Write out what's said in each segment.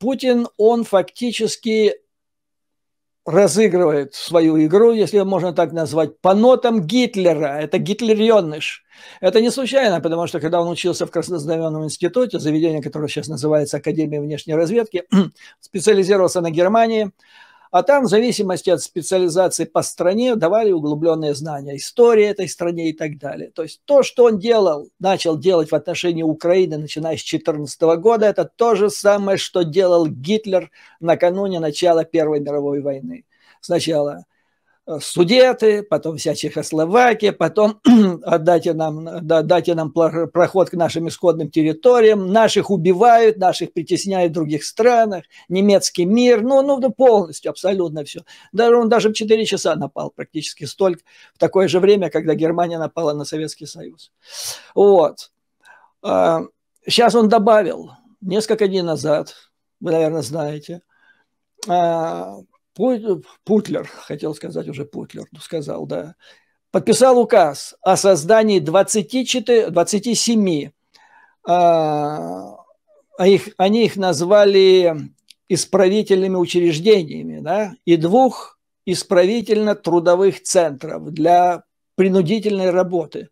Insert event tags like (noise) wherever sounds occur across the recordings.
Путин, он фактически разыгрывает свою игру, если можно так назвать, по нотам Гитлера. Это гитлерионныш. Это не случайно, потому что когда он учился в Краснознаменном институте, заведение, которое сейчас называется Академия внешней разведки, (clears throat) специализировался на Германии, а там, в зависимости от специализации по стране, давали углубленные знания истории этой стране и так далее. То есть то, что он делал, начал делать в отношении Украины, начиная с 2014 года, это то же самое, что делал Гитлер накануне начала Первой мировой войны. Сначала Э, Судеты, потом вся Чехословакия, потом (clears throat) отдайте нам, дайте нам проход к нашим исходным территориям, наших убивают, наших притесняют в других странах, немецкий мир, ну, ну полностью, абсолютно все. Даже, он даже в 4 часа напал практически столько, в такое же время, когда Германия напала на Советский Союз. Вот. Сейчас а, он добавил, несколько дней назад, вы, наверное, знаете, а, Путлер, хотел сказать уже Путлер, ну, сказал, да, подписал указ о создании 24, 27, а, а их, они их назвали исправительными учреждениями, да, и двух исправительно-трудовых центров для принудительной работы.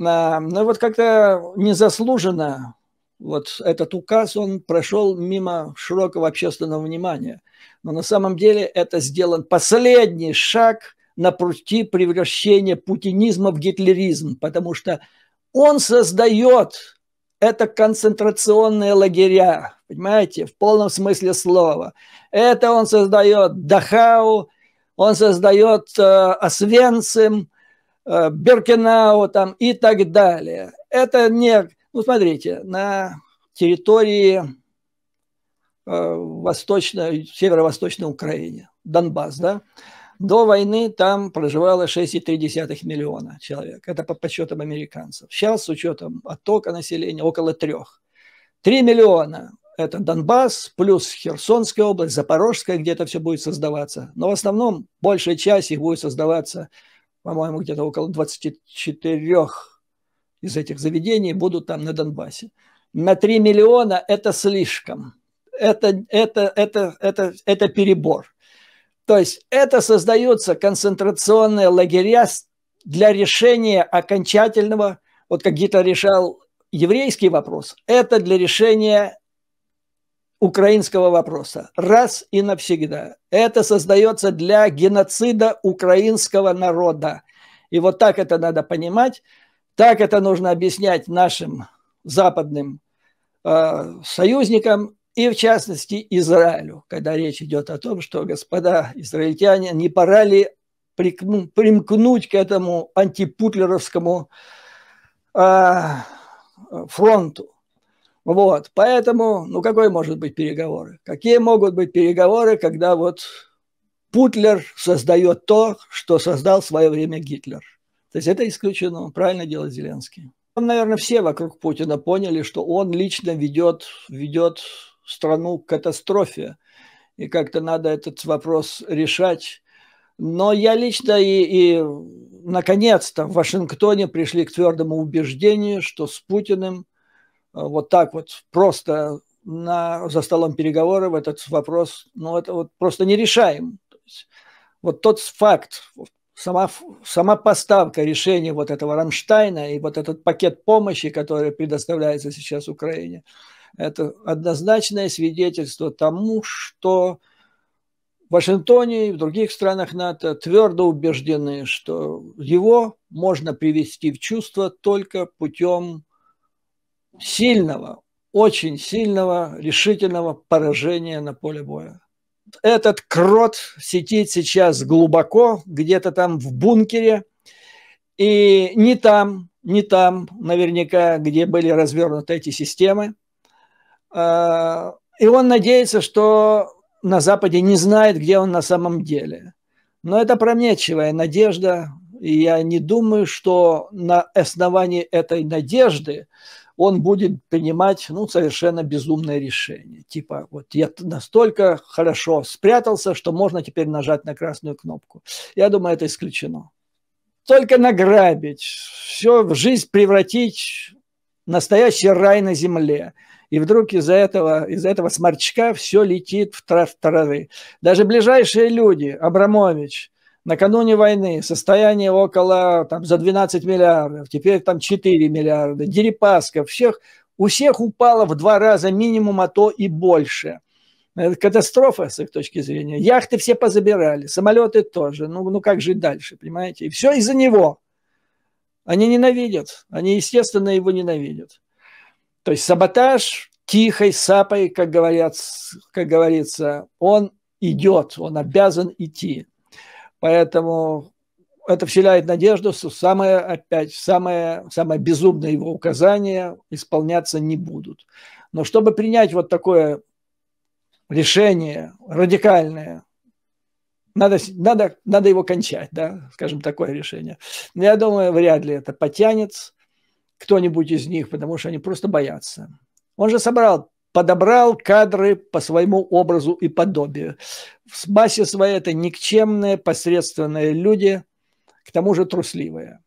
А, ну вот как-то незаслуженно вот этот указ, он прошел мимо широкого общественного внимания. Но на самом деле это сделан последний шаг на пути превращения путинизма в гитлеризм, потому что он создает это концентрационные лагеря, понимаете, в полном смысле слова. Это он создает Дахау, он создает э, Освенцим, э, Беркенау там, и так далее. Это не ну, смотрите, на территории э, северо-восточной Украины, Донбасс, да, до войны там проживало 6,3 миллиона человек. Это по подсчетам американцев. Сейчас с учетом оттока населения около трех. 3 миллиона – это Донбасс, плюс Херсонская область, Запорожская, где это все будет создаваться. Но в основном большая часть их будет создаваться, по-моему, где-то около 24 из этих заведений будут там на Донбассе. На 3 миллиона это слишком. Это, это, это, это, это перебор. То есть это создаются концентрационные лагеря для решения окончательного, вот как Гитлер решал еврейский вопрос, это для решения украинского вопроса. Раз и навсегда. Это создается для геноцида украинского народа. И вот так это надо понимать. Так это нужно объяснять нашим западным э, союзникам и, в частности, Израилю, когда речь идет о том, что, господа израильтяне, не пора ли примкнуть к этому антипутлеровскому э, фронту. Вот, поэтому, ну какой может быть переговоры? Какие могут быть переговоры, когда вот Путлер создает то, что создал в свое время Гитлер? То есть это исключено. Правильно делает Зеленский. наверное, все вокруг Путина поняли, что он лично ведет, ведет страну к катастрофе. И как-то надо этот вопрос решать. Но я лично и, и наконец-то в Вашингтоне пришли к твердому убеждению, что с Путиным э, вот так вот просто на, за столом переговоров этот вопрос, ну это вот просто нерешаем. То есть, вот тот факт, сама, сама поставка решения вот этого Рамштайна и вот этот пакет помощи, который предоставляется сейчас Украине, это однозначное свидетельство тому, что в Вашингтоне и в других странах НАТО твердо убеждены, что его можно привести в чувство только путем сильного, очень сильного, решительного поражения на поле боя этот крот сидит сейчас глубоко, где-то там в бункере, и не там, не там, наверняка, где были развернуты эти системы. А, и он надеется, что на Западе не знает, где он на самом деле. Но это промечивая надежда, и я не думаю, что на основании этой надежды он будет принимать ну, совершенно безумное решение. Типа, вот я настолько хорошо спрятался, что можно теперь нажать на красную кнопку. Я думаю, это исключено. Только награбить, все в жизнь превратить настоящий рай на земле. И вдруг из-за этого, из этого сморчка все летит в трав травы. Даже ближайшие люди, Абрамович, накануне войны состояние около, там, за 12 миллиардов, теперь там 4 миллиарда, Дерипаска, всех, у всех упало в два раза минимум, а то и больше. Это катастрофа с их точки зрения. Яхты все позабирали, самолеты тоже. Ну, ну как жить дальше, понимаете? И все из-за него. Они ненавидят. Они, естественно, его ненавидят. То есть саботаж тихой сапой, как, говорят, как говорится, он идет, он обязан идти. Поэтому это вселяет надежду, что самое, опять, самое, самое безумное его указания исполняться не будут. Но чтобы принять вот такое решение радикальное, надо, надо, надо его кончать, да, скажем, такое решение. Но я думаю, вряд ли это потянется кто-нибудь из них, потому что они просто боятся. Он же собрал подобрал кадры по своему образу и подобию. В массе своей это никчемные, посредственные люди, к тому же трусливые.